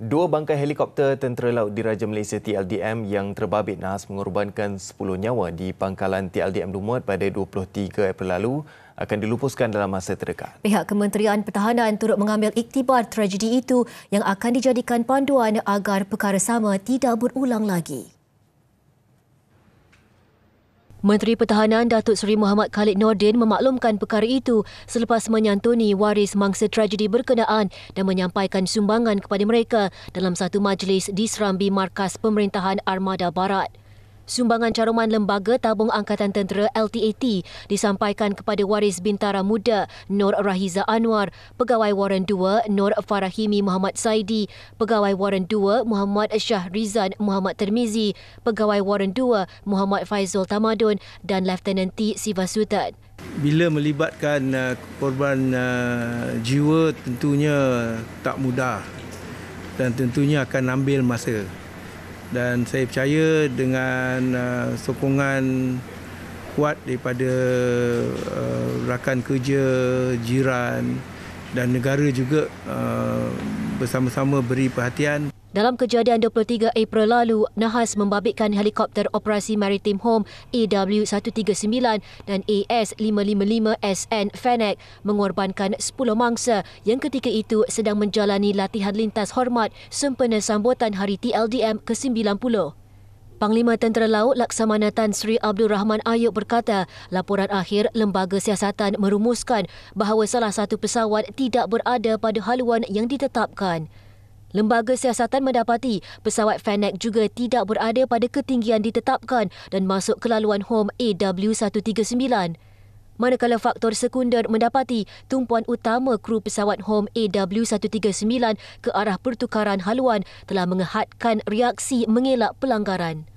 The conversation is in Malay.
Dua bangkai helikopter Tentera Laut Diraja Malaysia TLDM yang terbabit nahas mengorbankan 10 nyawa di pangkalan TLDM Lumut pada 23 April lalu akan dilupuskan dalam masa terdekat. Pihak Kementerian Pertahanan turut mengambil iktibar tragedi itu yang akan dijadikan panduan agar perkara sama tidak berulang lagi. Menteri Pertahanan Datuk Seri Muhammad Khalid Nordin memaklumkan perkara itu selepas menyantuni waris mangsa tragedi berkenaan dan menyampaikan sumbangan kepada mereka dalam satu majlis di Serambi Markas Pemerintahan Armada Barat. Sumbangan caruman Lembaga Tabung Angkatan Tentera LTAT disampaikan kepada waris bintara muda Nur Rahiza Anwar, Pegawai Warren II Nur Farahimi Muhammad Saidi, Pegawai Warren II Muhammad Syah Rizan Muhammad Termizi, Pegawai Warren II Muhammad Faizul Tamadun dan Leftenan T. Sivasutan. Bila melibatkan uh, korban uh, jiwa tentunya tak mudah dan tentunya akan ambil masa dan saya percaya dengan uh, sokongan kuat daripada uh, rakan kerja, jiran dan negara juga uh, bersama-sama beri perhatian dalam kejadian 23 April lalu, Nahas membabitkan helikopter operasi maritime Home EW-139 dan AS-555SN Fennec mengorbankan 10 mangsa yang ketika itu sedang menjalani latihan lintas hormat sempena sambutan hari TLDM ke-90. Panglima Tentera Laut Laksamana Tan Sri Abdul Rahman Ayub berkata, laporan akhir Lembaga Siasatan merumuskan bahawa salah satu pesawat tidak berada pada haluan yang ditetapkan. Lembaga siasatan mendapati pesawat Fennec juga tidak berada pada ketinggian ditetapkan dan masuk ke laluan home AW139. Manakala faktor sekunder mendapati tumpuan utama kru pesawat home AW139 ke arah pertukaran haluan telah mengehadkan reaksi mengelak pelanggaran.